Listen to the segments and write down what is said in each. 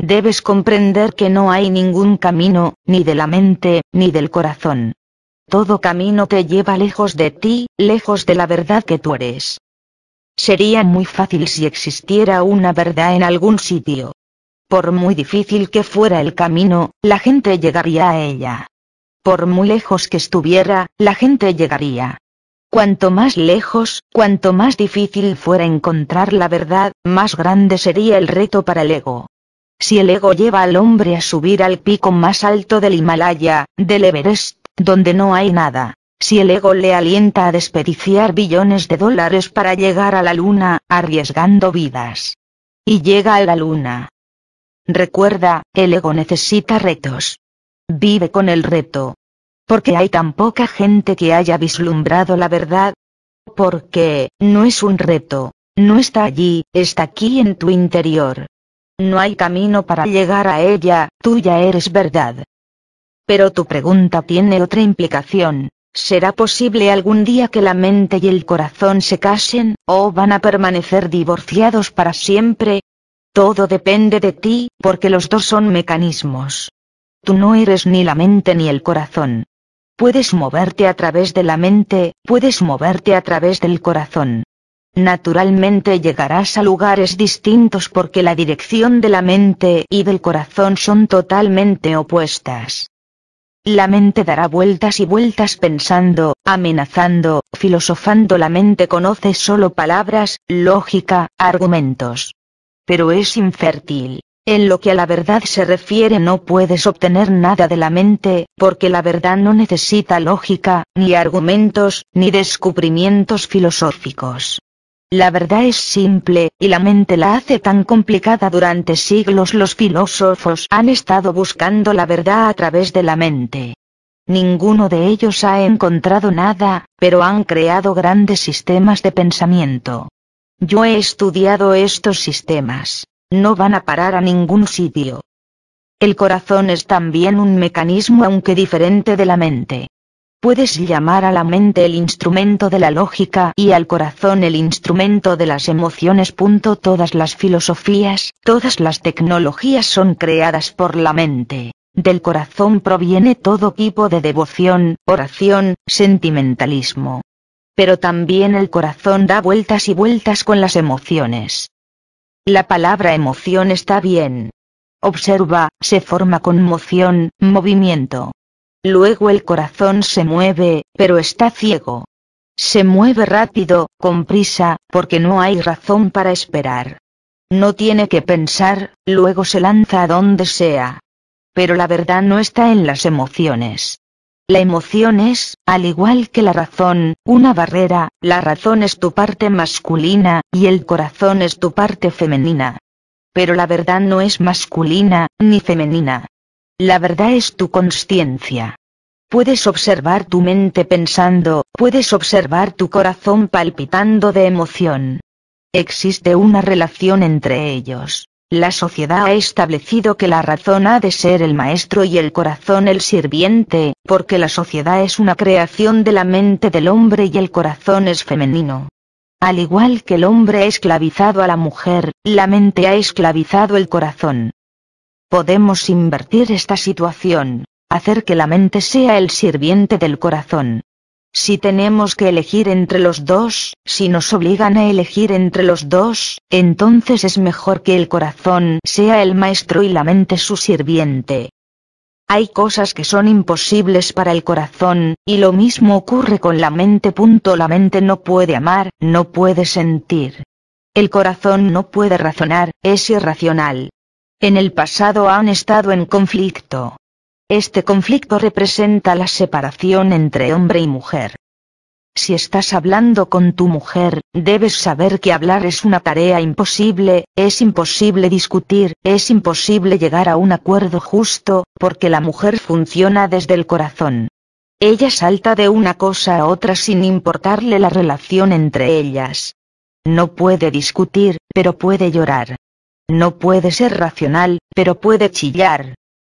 Debes comprender que no hay ningún camino, ni de la mente, ni del corazón. Todo camino te lleva lejos de ti, lejos de la verdad que tú eres. Sería muy fácil si existiera una verdad en algún sitio. Por muy difícil que fuera el camino, la gente llegaría a ella. Por muy lejos que estuviera, la gente llegaría. Cuanto más lejos, cuanto más difícil fuera encontrar la verdad, más grande sería el reto para el ego. Si el ego lleva al hombre a subir al pico más alto del Himalaya, del Everest, donde no hay nada, si el ego le alienta a desperdiciar billones de dólares para llegar a la luna, arriesgando vidas. Y llega a la luna. Recuerda, el ego necesita retos. Vive con el reto. Porque hay tan poca gente que haya vislumbrado la verdad. Porque, no es un reto. No está allí, está aquí en tu interior. No hay camino para llegar a ella, tú ya eres verdad. Pero tu pregunta tiene otra implicación. ¿Será posible algún día que la mente y el corazón se casen, o van a permanecer divorciados para siempre? Todo depende de ti, porque los dos son mecanismos. Tú no eres ni la mente ni el corazón. Puedes moverte a través de la mente, puedes moverte a través del corazón. Naturalmente llegarás a lugares distintos porque la dirección de la mente y del corazón son totalmente opuestas. La mente dará vueltas y vueltas pensando, amenazando, filosofando. La mente conoce solo palabras, lógica, argumentos. Pero es infértil. En lo que a la verdad se refiere no puedes obtener nada de la mente, porque la verdad no necesita lógica, ni argumentos, ni descubrimientos filosóficos. La verdad es simple, y la mente la hace tan complicada durante siglos los filósofos han estado buscando la verdad a través de la mente. Ninguno de ellos ha encontrado nada, pero han creado grandes sistemas de pensamiento. Yo he estudiado estos sistemas. No van a parar a ningún sitio. El corazón es también un mecanismo aunque diferente de la mente. Puedes llamar a la mente el instrumento de la lógica y al corazón el instrumento de las emociones. Todas las filosofías, todas las tecnologías son creadas por la mente. Del corazón proviene todo tipo de devoción, oración, sentimentalismo. Pero también el corazón da vueltas y vueltas con las emociones. La palabra emoción está bien. Observa, se forma con moción, movimiento. Luego el corazón se mueve, pero está ciego. Se mueve rápido, con prisa, porque no hay razón para esperar. No tiene que pensar, luego se lanza a donde sea. Pero la verdad no está en las emociones. La emoción es, al igual que la razón, una barrera, la razón es tu parte masculina, y el corazón es tu parte femenina. Pero la verdad no es masculina, ni femenina. La verdad es tu consciencia. Puedes observar tu mente pensando, puedes observar tu corazón palpitando de emoción. Existe una relación entre ellos. La sociedad ha establecido que la razón ha de ser el maestro y el corazón el sirviente, porque la sociedad es una creación de la mente del hombre y el corazón es femenino. Al igual que el hombre ha esclavizado a la mujer, la mente ha esclavizado el corazón. Podemos invertir esta situación, hacer que la mente sea el sirviente del corazón. Si tenemos que elegir entre los dos, si nos obligan a elegir entre los dos, entonces es mejor que el corazón sea el maestro y la mente su sirviente. Hay cosas que son imposibles para el corazón, y lo mismo ocurre con la mente. La mente no puede amar, no puede sentir. El corazón no puede razonar, es irracional en el pasado han estado en conflicto. Este conflicto representa la separación entre hombre y mujer. Si estás hablando con tu mujer, debes saber que hablar es una tarea imposible, es imposible discutir, es imposible llegar a un acuerdo justo, porque la mujer funciona desde el corazón. Ella salta de una cosa a otra sin importarle la relación entre ellas. No puede discutir, pero puede llorar. No puede ser racional, pero puede chillar.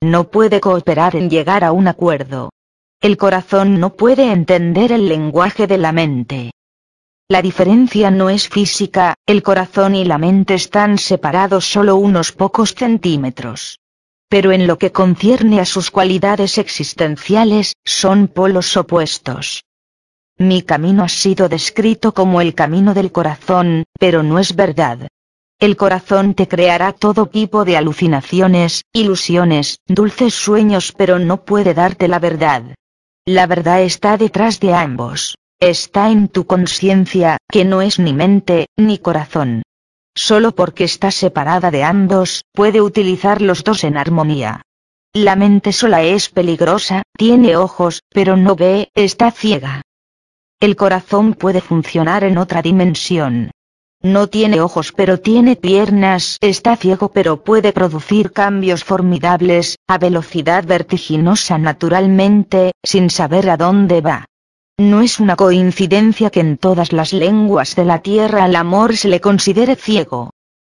No puede cooperar en llegar a un acuerdo. El corazón no puede entender el lenguaje de la mente. La diferencia no es física, el corazón y la mente están separados solo unos pocos centímetros. Pero en lo que concierne a sus cualidades existenciales, son polos opuestos. Mi camino ha sido descrito como el camino del corazón, pero no es verdad. El corazón te creará todo tipo de alucinaciones, ilusiones, dulces sueños pero no puede darte la verdad. La verdad está detrás de ambos. Está en tu conciencia, que no es ni mente, ni corazón. Solo porque está separada de ambos, puede utilizar los dos en armonía. La mente sola es peligrosa, tiene ojos, pero no ve, está ciega. El corazón puede funcionar en otra dimensión, no tiene ojos pero tiene piernas, está ciego pero puede producir cambios formidables, a velocidad vertiginosa naturalmente, sin saber a dónde va. No es una coincidencia que en todas las lenguas de la tierra al amor se le considere ciego.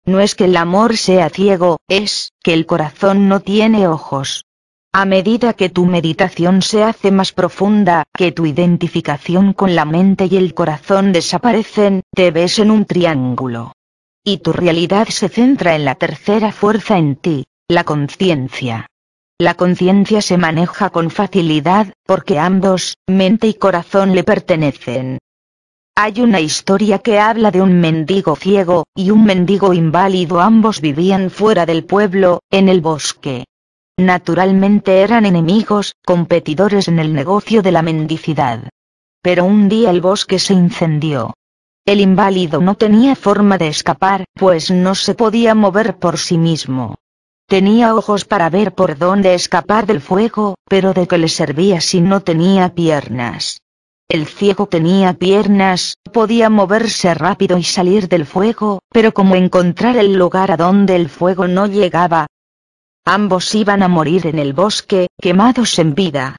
No es que el amor sea ciego, es que el corazón no tiene ojos. A medida que tu meditación se hace más profunda, que tu identificación con la mente y el corazón desaparecen, te ves en un triángulo. Y tu realidad se centra en la tercera fuerza en ti, la conciencia. La conciencia se maneja con facilidad, porque ambos, mente y corazón le pertenecen. Hay una historia que habla de un mendigo ciego, y un mendigo inválido ambos vivían fuera del pueblo, en el bosque. Naturalmente eran enemigos, competidores en el negocio de la mendicidad. Pero un día el bosque se incendió. El inválido no tenía forma de escapar, pues no se podía mover por sí mismo. Tenía ojos para ver por dónde escapar del fuego, pero de qué le servía si no tenía piernas. El ciego tenía piernas, podía moverse rápido y salir del fuego, pero como encontrar el lugar a donde el fuego no llegaba, Ambos iban a morir en el bosque, quemados en vida.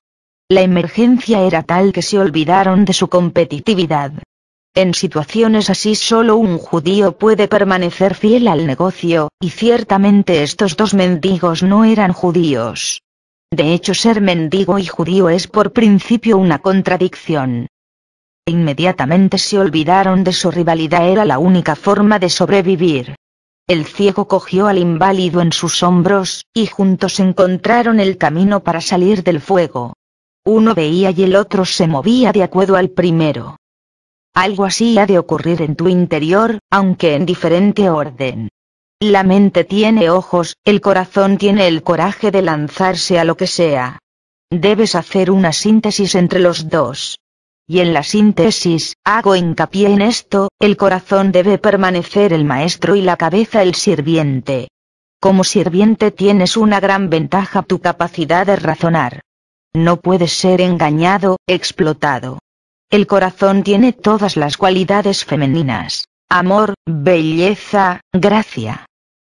La emergencia era tal que se olvidaron de su competitividad. En situaciones así solo un judío puede permanecer fiel al negocio, y ciertamente estos dos mendigos no eran judíos. De hecho ser mendigo y judío es por principio una contradicción. Inmediatamente se olvidaron de su rivalidad era la única forma de sobrevivir. El ciego cogió al inválido en sus hombros, y juntos encontraron el camino para salir del fuego. Uno veía y el otro se movía de acuerdo al primero. Algo así ha de ocurrir en tu interior, aunque en diferente orden. La mente tiene ojos, el corazón tiene el coraje de lanzarse a lo que sea. Debes hacer una síntesis entre los dos. Y en la síntesis, hago hincapié en esto, el corazón debe permanecer el maestro y la cabeza el sirviente. Como sirviente tienes una gran ventaja tu capacidad de razonar. No puedes ser engañado, explotado. El corazón tiene todas las cualidades femeninas. Amor, belleza, gracia.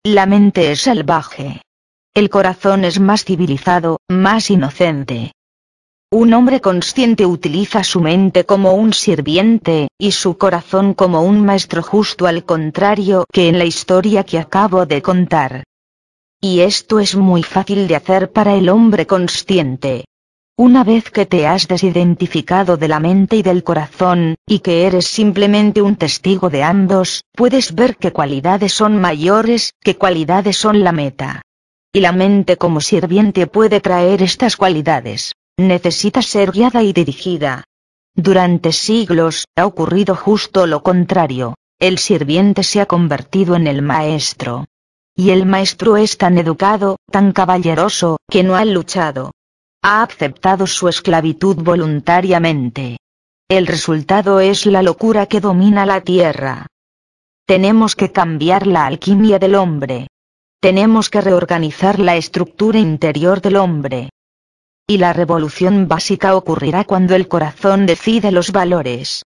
La mente es salvaje. El corazón es más civilizado, más inocente, un hombre consciente utiliza su mente como un sirviente, y su corazón como un maestro justo al contrario que en la historia que acabo de contar. Y esto es muy fácil de hacer para el hombre consciente. Una vez que te has desidentificado de la mente y del corazón, y que eres simplemente un testigo de ambos, puedes ver qué cualidades son mayores, qué cualidades son la meta. Y la mente como sirviente puede traer estas cualidades necesita ser guiada y dirigida. Durante siglos, ha ocurrido justo lo contrario, el sirviente se ha convertido en el maestro. Y el maestro es tan educado, tan caballeroso, que no ha luchado. Ha aceptado su esclavitud voluntariamente. El resultado es la locura que domina la tierra. Tenemos que cambiar la alquimia del hombre. Tenemos que reorganizar la estructura interior del hombre. Y la revolución básica ocurrirá cuando el corazón decide los valores.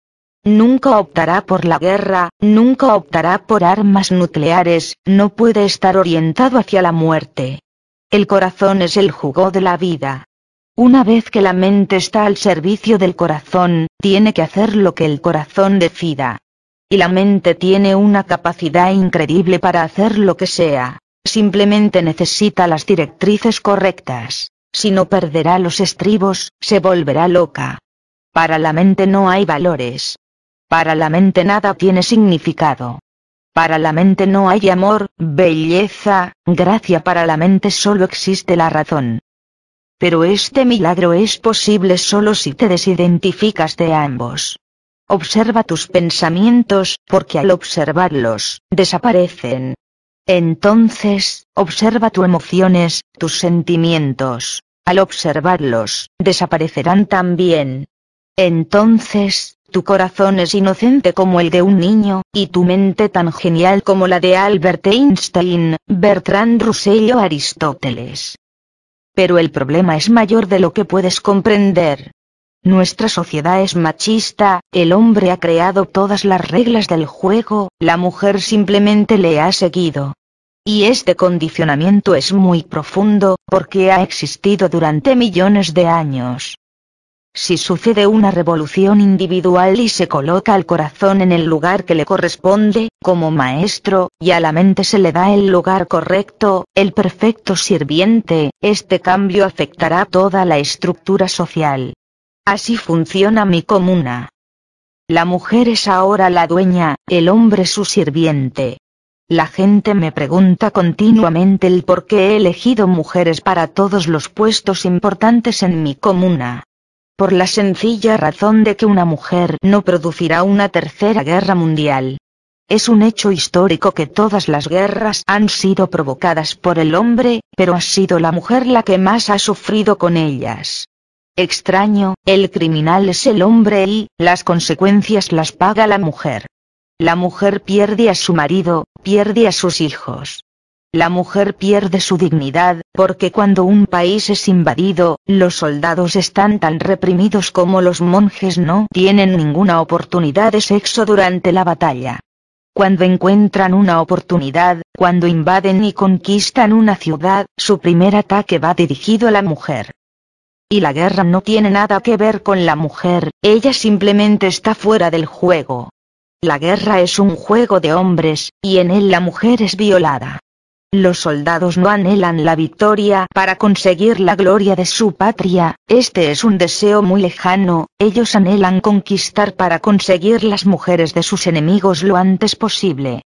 Nunca optará por la guerra, nunca optará por armas nucleares, no puede estar orientado hacia la muerte. El corazón es el jugo de la vida. Una vez que la mente está al servicio del corazón, tiene que hacer lo que el corazón decida. Y la mente tiene una capacidad increíble para hacer lo que sea, simplemente necesita las directrices correctas si no perderá los estribos, se volverá loca. Para la mente no hay valores. Para la mente nada tiene significado. Para la mente no hay amor, belleza, gracia. Para la mente solo existe la razón. Pero este milagro es posible solo si te desidentificas de ambos. Observa tus pensamientos, porque al observarlos, desaparecen. Entonces, observa tus emociones, tus sentimientos al observarlos, desaparecerán también. Entonces, tu corazón es inocente como el de un niño, y tu mente tan genial como la de Albert Einstein, Bertrand Russell o Aristóteles. Pero el problema es mayor de lo que puedes comprender. Nuestra sociedad es machista, el hombre ha creado todas las reglas del juego, la mujer simplemente le ha seguido. Y este condicionamiento es muy profundo, porque ha existido durante millones de años. Si sucede una revolución individual y se coloca al corazón en el lugar que le corresponde, como maestro, y a la mente se le da el lugar correcto, el perfecto sirviente, este cambio afectará toda la estructura social. Así funciona mi comuna. La mujer es ahora la dueña, el hombre su sirviente. La gente me pregunta continuamente el por qué he elegido mujeres para todos los puestos importantes en mi comuna. Por la sencilla razón de que una mujer no producirá una tercera guerra mundial. Es un hecho histórico que todas las guerras han sido provocadas por el hombre, pero ha sido la mujer la que más ha sufrido con ellas. Extraño, el criminal es el hombre y, las consecuencias las paga la mujer. La mujer pierde a su marido, pierde a sus hijos. La mujer pierde su dignidad, porque cuando un país es invadido, los soldados están tan reprimidos como los monjes no tienen ninguna oportunidad de sexo durante la batalla. Cuando encuentran una oportunidad, cuando invaden y conquistan una ciudad, su primer ataque va dirigido a la mujer. Y la guerra no tiene nada que ver con la mujer, ella simplemente está fuera del juego. La guerra es un juego de hombres, y en él la mujer es violada. Los soldados no anhelan la victoria para conseguir la gloria de su patria, este es un deseo muy lejano, ellos anhelan conquistar para conseguir las mujeres de sus enemigos lo antes posible.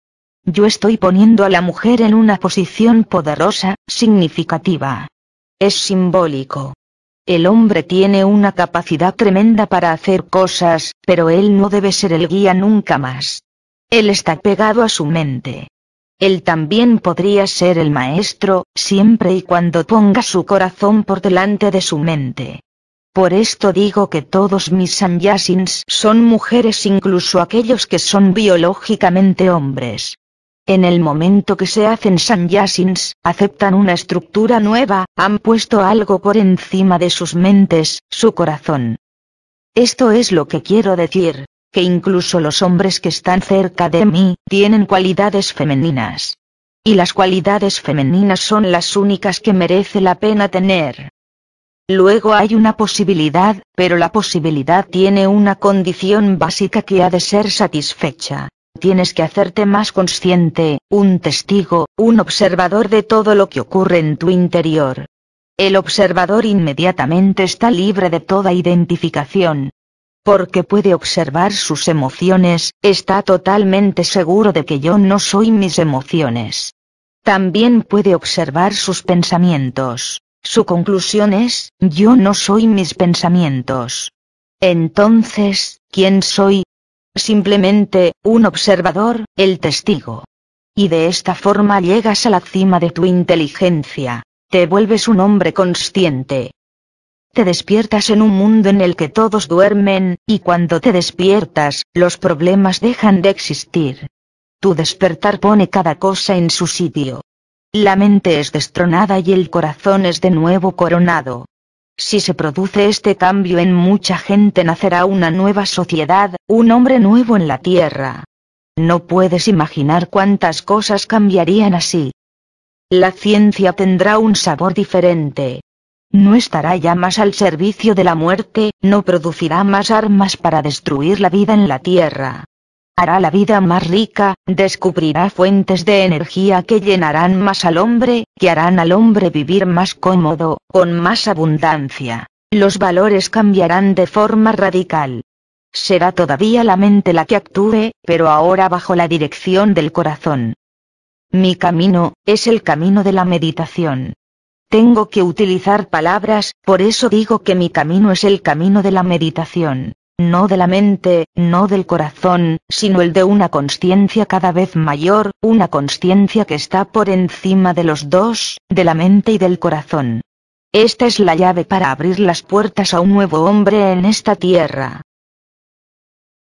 Yo estoy poniendo a la mujer en una posición poderosa, significativa. Es simbólico, el hombre tiene una capacidad tremenda para hacer cosas, pero él no debe ser el guía nunca más. Él está pegado a su mente. Él también podría ser el maestro, siempre y cuando ponga su corazón por delante de su mente. Por esto digo que todos mis sanyasins son mujeres incluso aquellos que son biológicamente hombres. En el momento que se hacen Sanyasins, aceptan una estructura nueva, han puesto algo por encima de sus mentes, su corazón. Esto es lo que quiero decir, que incluso los hombres que están cerca de mí, tienen cualidades femeninas. Y las cualidades femeninas son las únicas que merece la pena tener. Luego hay una posibilidad, pero la posibilidad tiene una condición básica que ha de ser satisfecha. Tienes que hacerte más consciente, un testigo, un observador de todo lo que ocurre en tu interior. El observador inmediatamente está libre de toda identificación. Porque puede observar sus emociones, está totalmente seguro de que yo no soy mis emociones. También puede observar sus pensamientos. Su conclusión es, yo no soy mis pensamientos. Entonces, ¿quién soy? simplemente, un observador, el testigo. Y de esta forma llegas a la cima de tu inteligencia, te vuelves un hombre consciente. Te despiertas en un mundo en el que todos duermen, y cuando te despiertas, los problemas dejan de existir. Tu despertar pone cada cosa en su sitio. La mente es destronada y el corazón es de nuevo coronado. Si se produce este cambio en mucha gente nacerá una nueva sociedad, un hombre nuevo en la tierra. No puedes imaginar cuántas cosas cambiarían así. La ciencia tendrá un sabor diferente. No estará ya más al servicio de la muerte, no producirá más armas para destruir la vida en la Tierra hará la vida más rica, descubrirá fuentes de energía que llenarán más al hombre, que harán al hombre vivir más cómodo, con más abundancia. Los valores cambiarán de forma radical. Será todavía la mente la que actúe, pero ahora bajo la dirección del corazón. Mi camino, es el camino de la meditación. Tengo que utilizar palabras, por eso digo que mi camino es el camino de la meditación no de la mente, no del corazón, sino el de una conciencia cada vez mayor, una conciencia que está por encima de los dos, de la mente y del corazón. Esta es la llave para abrir las puertas a un nuevo hombre en esta tierra,